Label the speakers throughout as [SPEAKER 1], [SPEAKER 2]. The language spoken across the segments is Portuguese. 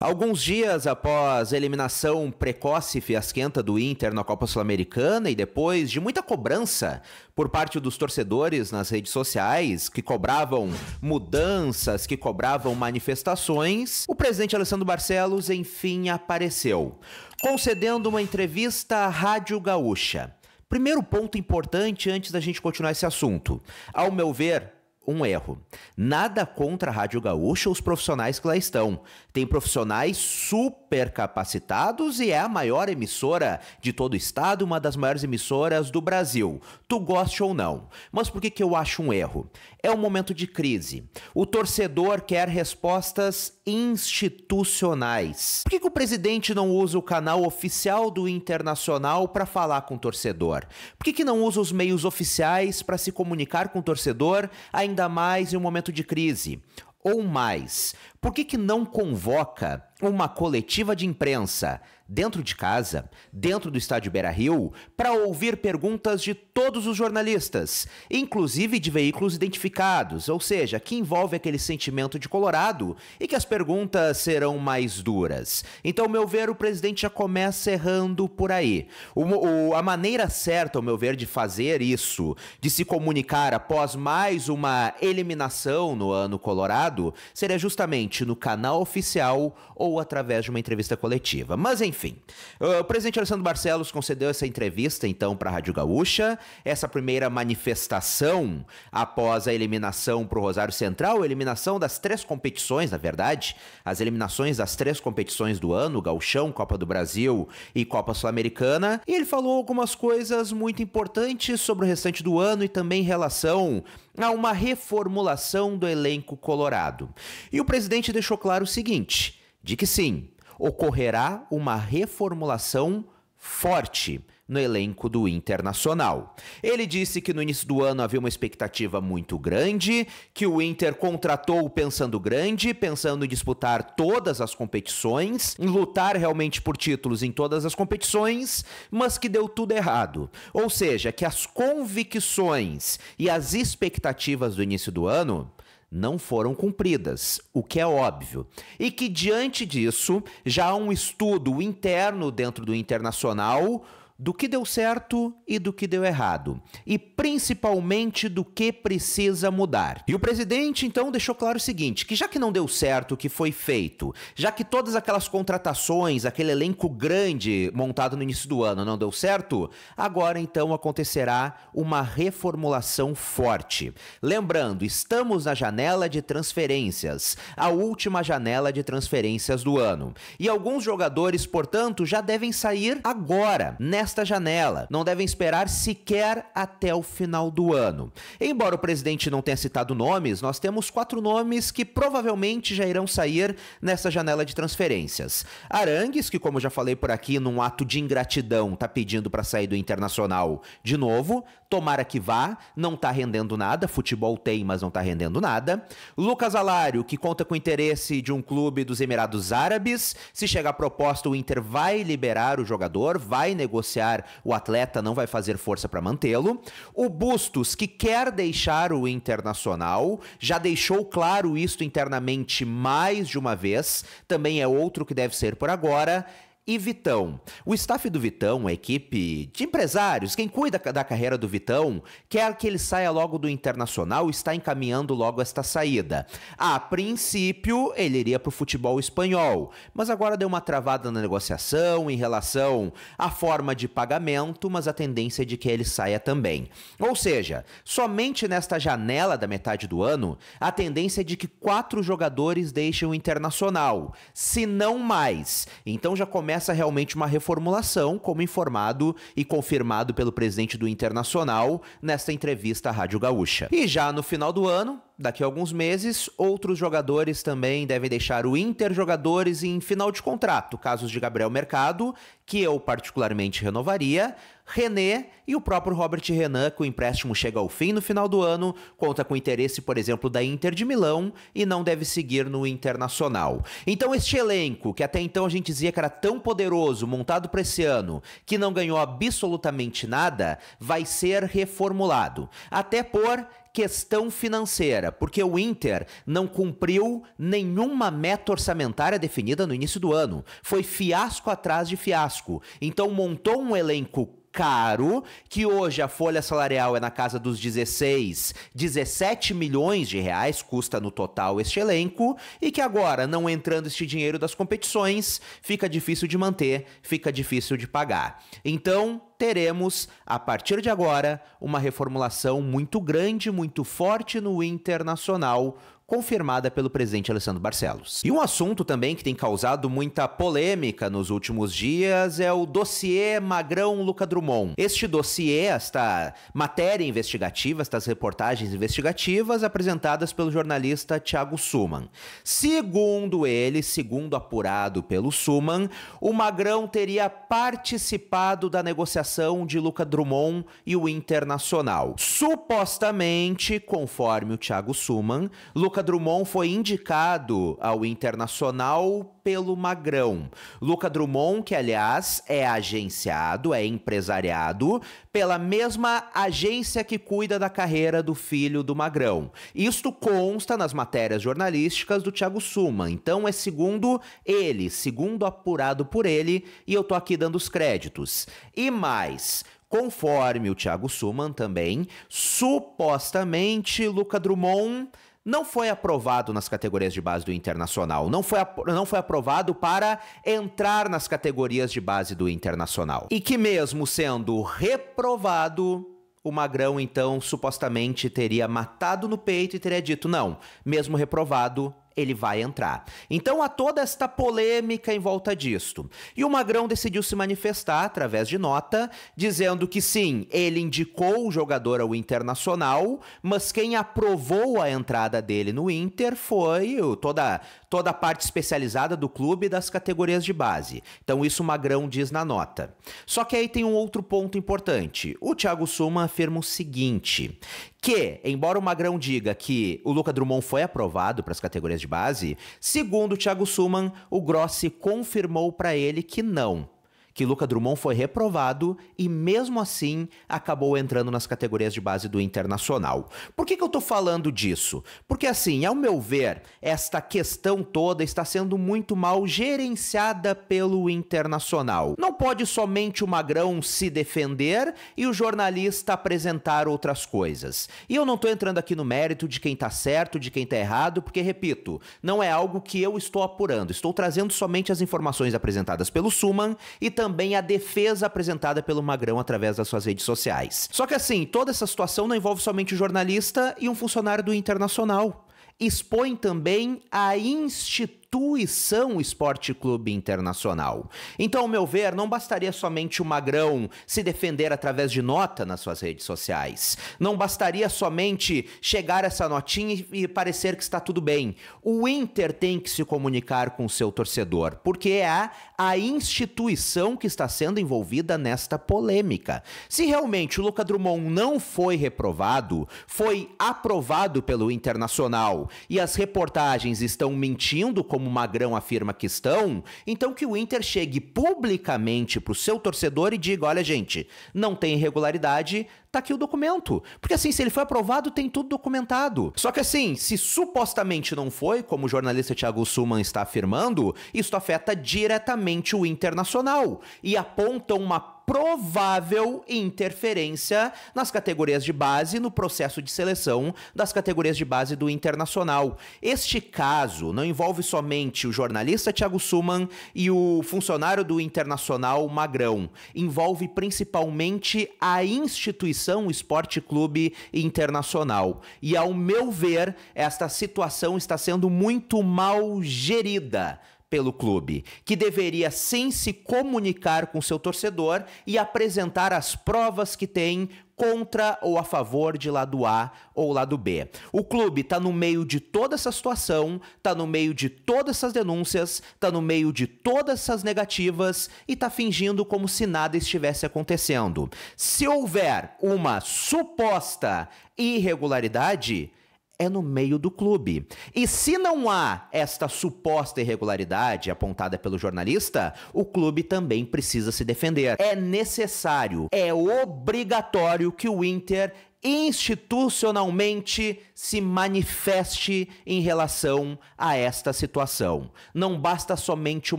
[SPEAKER 1] Alguns dias após a eliminação precoce e fiasquenta do Inter na Copa Sul-Americana e depois de muita cobrança por parte dos torcedores nas redes sociais, que cobravam mudanças, que cobravam manifestações, o presidente Alessandro Barcelos enfim apareceu, concedendo uma entrevista à Rádio Gaúcha. Primeiro ponto importante antes da gente continuar esse assunto. Ao meu ver, um erro. Nada contra a Rádio Gaúcha, os profissionais que lá estão. Tem profissionais super capacitados e é a maior emissora de todo o estado, uma das maiores emissoras do Brasil. Tu goste ou não. Mas por que, que eu acho um erro? É um momento de crise. O torcedor quer respostas institucionais. Por que, que o presidente não usa o canal oficial do Internacional para falar com o torcedor? Por que, que não usa os meios oficiais para se comunicar com o torcedor, ainda ainda mais em um momento de crise ou mais, por que, que não convoca uma coletiva de imprensa dentro de casa, dentro do estádio Beira Rio, para ouvir perguntas de todos os jornalistas, inclusive de veículos identificados, ou seja, que envolve aquele sentimento de Colorado e que as perguntas serão mais duras? Então, meu ver, o presidente já começa errando por aí. O, o, a maneira certa, ao meu ver, de fazer isso, de se comunicar após mais uma eliminação no ano Colorado, seria justamente diretamente no canal oficial ou através de uma entrevista coletiva. Mas enfim, o presidente Alessandro Barcelos concedeu essa entrevista então para a Rádio Gaúcha, essa primeira manifestação após a eliminação para o Rosário Central, eliminação das três competições, na verdade, as eliminações das três competições do ano, Gauchão, Copa do Brasil e Copa Sul-Americana, e ele falou algumas coisas muito importantes sobre o restante do ano e também em relação a uma reformulação do elenco colorado. E o presidente deixou claro o seguinte: de que sim, ocorrerá uma reformulação forte no elenco do Internacional. Ele disse que no início do ano havia uma expectativa muito grande, que o Inter contratou pensando grande, pensando em disputar todas as competições, em lutar realmente por títulos em todas as competições, mas que deu tudo errado. Ou seja, que as convicções e as expectativas do início do ano não foram cumpridas, o que é óbvio. E que diante disso, já há um estudo interno dentro do internacional do que deu certo e do que deu errado, e principalmente do que precisa mudar. E o presidente então deixou claro o seguinte, que já que não deu certo o que foi feito, já que todas aquelas contratações, aquele elenco grande montado no início do ano não deu certo, agora então acontecerá uma reformulação forte. Lembrando, estamos na janela de transferências, a última janela de transferências do ano. E alguns jogadores, portanto, já devem sair agora, nessa nesta janela. Não devem esperar sequer até o final do ano. Embora o presidente não tenha citado nomes, nós temos quatro nomes que provavelmente já irão sair nessa janela de transferências. Arangues, que como já falei por aqui, num ato de ingratidão, tá pedindo para sair do Internacional de novo. Tomara que vá, não tá rendendo nada, futebol tem, mas não tá rendendo nada. Lucas Alário, que conta com interesse de um clube dos Emirados Árabes. Se chegar proposta, o Inter vai liberar o jogador, vai negociar renunciar, o atleta não vai fazer força para mantê-lo. O Bustos, que quer deixar o Internacional, já deixou claro isto internamente mais de uma vez, também é outro que deve ser por agora e Vitão. O staff do Vitão, a equipe de empresários, quem cuida da carreira do Vitão, quer que ele saia logo do Internacional, e está encaminhando logo esta saída. A princípio, ele iria para o futebol espanhol, mas agora deu uma travada na negociação em relação à forma de pagamento, mas a tendência é de que ele saia também. Ou seja, somente nesta janela da metade do ano, a tendência é de que quatro jogadores deixem o Internacional, se não mais. Então já começa começa realmente uma reformulação, como informado e confirmado pelo presidente do Internacional nesta entrevista à Rádio Gaúcha. E já no final do ano, daqui a alguns meses, outros jogadores também devem deixar o Inter jogadores em final de contrato, casos de Gabriel Mercado, que eu particularmente renovaria, René e o próprio Robert Renan, que o empréstimo chega ao fim no final do ano, conta com interesse, por exemplo, da Inter de Milão e não deve seguir no Internacional. Então este elenco, que até então a gente dizia que era tão poderoso, montado para esse ano, que não ganhou absolutamente nada, vai ser reformulado. Até por questão financeira, porque o Inter não cumpriu nenhuma meta orçamentária definida no início do ano. Foi fiasco atrás de fiasco. Então montou um elenco caro, que hoje a folha salarial é na casa dos 16, 17 milhões de reais custa no total este elenco, e que agora, não entrando este dinheiro das competições, fica difícil de manter, fica difícil de pagar. Então, teremos, a partir de agora, uma reformulação muito grande, muito forte no internacional, confirmada pelo presidente Alessandro Barcelos. E um assunto também que tem causado muita polêmica nos últimos dias é o dossiê Magrão-Luca Drummond. Este dossiê, esta matéria investigativa, estas reportagens investigativas apresentadas pelo jornalista Thiago Suman. Segundo ele, segundo apurado pelo Suman, o Magrão teria participado da negociação de Luca Drummond e o Internacional. Supostamente, conforme o Thiago Suman, Luca Luca Drummond foi indicado ao Internacional pelo Magrão. Luca Drummond, que aliás é agenciado, é empresariado pela mesma agência que cuida da carreira do filho do Magrão. Isto consta nas matérias jornalísticas do Thiago Suma. Então é segundo ele, segundo apurado por ele, e eu tô aqui dando os créditos. E mais, conforme o Thiago Suman também, supostamente Luca Drummond não foi aprovado nas categorias de base do Internacional, não foi, não foi aprovado para entrar nas categorias de base do Internacional. E que, mesmo sendo reprovado, o Magrão então supostamente teria matado no peito e teria dito: não, mesmo reprovado, ele vai entrar. Então há toda esta polêmica em volta disto. E o Magrão decidiu se manifestar através de nota, dizendo que sim, ele indicou o jogador ao Internacional, mas quem aprovou a entrada dele no Inter foi toda, toda a parte especializada do clube e das categorias de base. Então isso o Magrão diz na nota. Só que aí tem um outro ponto importante. O Thiago Suma afirma o seguinte: que, embora o Magrão diga que o Luca Drummond foi aprovado para as categorias de base, segundo o Thiago Suman, o Grossi confirmou para ele que não que Luca Drummond foi reprovado e mesmo assim acabou entrando nas categorias de base do Internacional. Por que, que eu tô falando disso? Porque assim, ao meu ver, esta questão toda está sendo muito mal gerenciada pelo Internacional. Não pode somente o Magrão se defender e o jornalista apresentar outras coisas. E eu não tô entrando aqui no mérito de quem tá certo, de quem tá errado, porque repito, não é algo que eu estou apurando. Estou trazendo somente as informações apresentadas pelo Suman e também também a defesa apresentada pelo Magrão através das suas redes sociais. Só que assim, toda essa situação não envolve somente o jornalista e um funcionário do Internacional expõe também a instituição instituição Esporte Clube Internacional. Então, ao meu ver, não bastaria somente o Magrão se defender através de nota nas suas redes sociais. Não bastaria somente chegar essa notinha e parecer que está tudo bem. O Inter tem que se comunicar com o seu torcedor, porque é a, a instituição que está sendo envolvida nesta polêmica. Se realmente o Luca Drummond não foi reprovado, foi aprovado pelo Internacional e as reportagens estão mentindo com como Magrão afirma que estão, então que o Inter chegue publicamente para o seu torcedor e diga: olha, gente, não tem irregularidade, tá aqui o documento. Porque assim, se ele foi aprovado, tem tudo documentado. Só que assim, se supostamente não foi, como o jornalista Thiago Suman está afirmando, isso afeta diretamente o Internacional e aponta uma provável interferência nas categorias de base no processo de seleção das categorias de base do Internacional. Este caso não envolve somente o jornalista Thiago Suman e o funcionário do Internacional Magrão. Envolve principalmente a instituição Esporte Clube Internacional. E ao meu ver, esta situação está sendo muito mal gerida pelo clube, que deveria sim se comunicar com seu torcedor e apresentar as provas que tem contra ou a favor de lado A ou lado B. O clube está no meio de toda essa situação, está no meio de todas essas denúncias, está no meio de todas essas negativas e está fingindo como se nada estivesse acontecendo. Se houver uma suposta irregularidade, é no meio do clube. E se não há esta suposta irregularidade apontada pelo jornalista, o clube também precisa se defender. É necessário, é obrigatório que o Inter institucionalmente se manifeste em relação a esta situação. Não basta somente o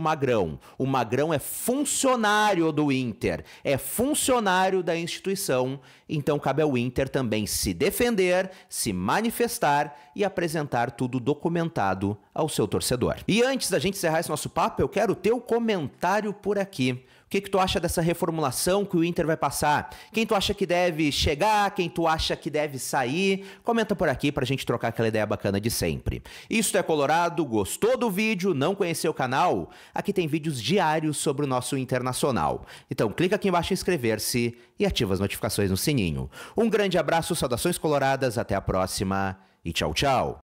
[SPEAKER 1] Magrão. O Magrão é funcionário do Inter, é funcionário da instituição, então cabe ao Inter também se defender, se manifestar e apresentar tudo documentado ao seu torcedor. E antes da gente encerrar esse nosso papo, eu quero o teu comentário por aqui que, que tu acha dessa reformulação que o Inter vai passar? Quem tu acha que deve chegar? Quem tu acha que deve sair? Comenta por aqui pra gente trocar aquela ideia bacana de sempre. Isto é Colorado, gostou do vídeo? Não conheceu o canal? Aqui tem vídeos diários sobre o nosso internacional. Então clica aqui embaixo em inscrever-se e ativa as notificações no sininho. Um grande abraço, saudações coloradas, até a próxima e tchau, tchau!